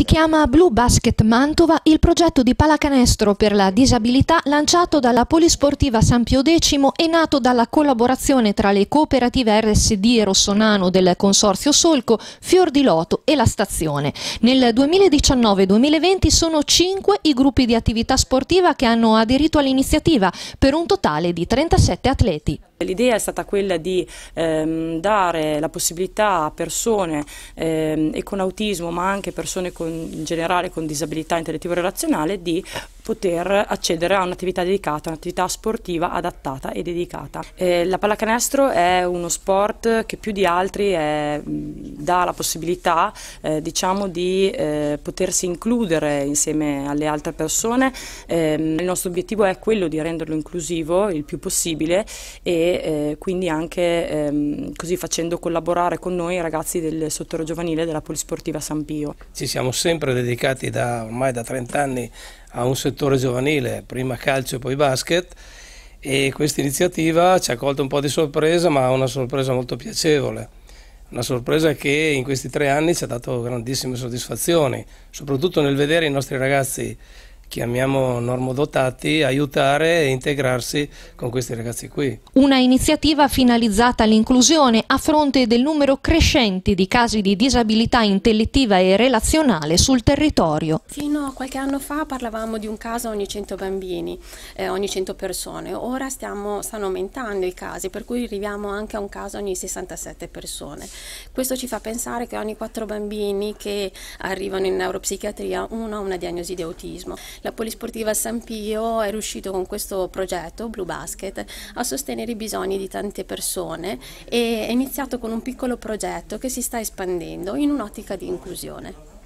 Si chiama Blue Basket Mantova il progetto di palacanestro per la disabilità lanciato dalla Polisportiva San Pio X e nato dalla collaborazione tra le cooperative RSD Rossonano del Consorzio Solco, Fior di Loto e la Stazione. Nel 2019-2020 sono cinque i gruppi di attività sportiva che hanno aderito all'iniziativa per un totale di 37 atleti. L'idea è stata quella di ehm, dare la possibilità a persone ehm, e con autismo, ma anche persone con, in generale con disabilità intellettivo-relazionale, di poter accedere a un'attività dedicata, un'attività sportiva adattata e dedicata. Eh, la pallacanestro è uno sport che più di altri è mh, mm, dà la possibilità eh, diciamo di eh, potersi includere insieme alle altre persone. Eh, il nostro obiettivo è quello di renderlo inclusivo il più possibile e eh, quindi anche ehm, così facendo collaborare con noi i ragazzi del settore giovanile della Polisportiva San Pio. Ci siamo sempre dedicati da, ormai da 30 anni a un settore giovanile, prima calcio e poi basket e questa iniziativa ci ha colto un po' di sorpresa ma una sorpresa molto piacevole. Una sorpresa che in questi tre anni ci ha dato grandissime soddisfazioni, soprattutto nel vedere i nostri ragazzi chiamiamo normodotati, aiutare e integrarsi con questi ragazzi qui. Una iniziativa finalizzata all'inclusione a fronte del numero crescente di casi di disabilità intellettiva e relazionale sul territorio. Fino a qualche anno fa parlavamo di un caso ogni 100 bambini, eh, ogni 100 persone, ora stiamo, stanno aumentando i casi, per cui arriviamo anche a un caso ogni 67 persone. Questo ci fa pensare che ogni 4 bambini che arrivano in neuropsichiatria uno ha una diagnosi di autismo. La Polisportiva San Pio è riuscito con questo progetto, Blue Basket, a sostenere i bisogni di tante persone e è iniziato con un piccolo progetto che si sta espandendo in un'ottica di inclusione.